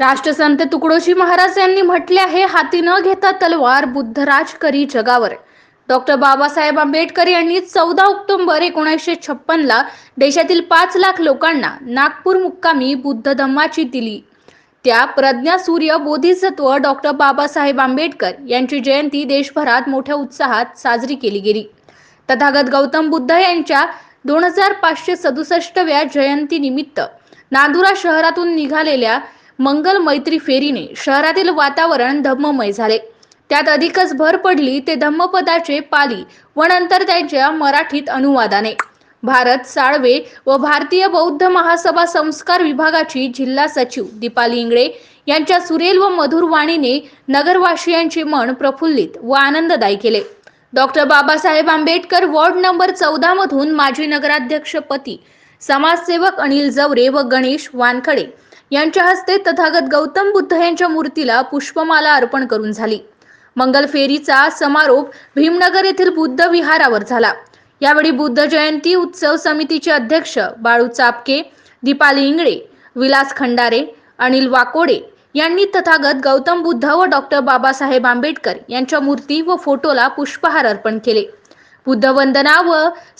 राष्ट्रसंत तुकडोजी महाराज यांनी म्हटले आहे हाती न घेता तलवार बुद्धराज करी जगावर डॉक्टर बाबासाहेब आंबेडकर यांनी चौदा ऑक्टोबर एकोणीसशे छप्पनला देशातील पाच लाख लोकांना नागपूर मुक्कामी बुद्ध धम्माची दिली त्या प्रज्ञा सूर्य बोधिसत्व डॉक्टर बाबासाहेब आंबेडकर यांची जयंती देशभरात मोठ्या उत्साहात साजरी केली गेली तथागत गौतम बुद्ध यांच्या दोन हजार पाचशे सदुसष्टव्या जयंतीनिमित्त नांदुरा शहरातून निघालेल्या मंगल मैत्री फेरीने शहरातील वातावरण धम्ममय झाले त्यात अधिकच भर पडली ते धम्मपदाचे पाली व नंतर त्यांच्या मराठीत अनुवादाने भारत साळवे व भारतीय बौद्ध महासभा संस्कार विभागाची जिल्हा सचिव दीपाली इंगळे यांच्या सुरेल व मधुर वाणीने नगरवासियांचे मन प्रफुल्लित व आनंददायी केले doctor Babasaheb Ambedkar ward number चौदा मधून माजी नगराध्यक्ष पती समाजसेवक अनिल जवरे व गणेश वानखडे यांच्या हस्ते तथागत गौतम बुद्ध यांच्या मूर्तीला पुष्पमाला अर्पण करून झाली मंगल फेरीचा समारोप भीमनगर येथील बुद्ध विहारावर झाला यावेळी बुद्ध जयंती उत्सव समितीचे अध्यक्ष बाळू चापके दीपाली इंगळे विलास खंडारे अनिल वाकोडे यांनी तथागत गौतम बुद्ध व डॉक्टर बाबासाहेब आंबेडकर यांच्या मूर्ती व फोटोला पुष्पहार अर्पण केले बुद्धवंदना व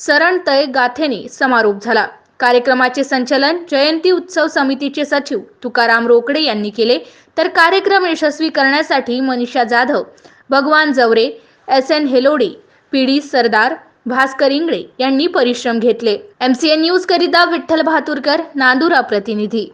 सरणतय गाथेने समारोप झाला कार्यक्रमाचे संचलन जयंती उत्सव समितीचे सचिव तुकाराम रोकडे यांनी केले तर कार्यक्रम यशस्वी करण्यासाठी Manisha Jadhav Bhagwan Jaware S N Helode P Sardar Bhaskar Ingle यांनी परिश्रम घेतले एमसीएन न्यूज करिता विठ्ठल भातुरकर नांदुरा प्रतिनिधी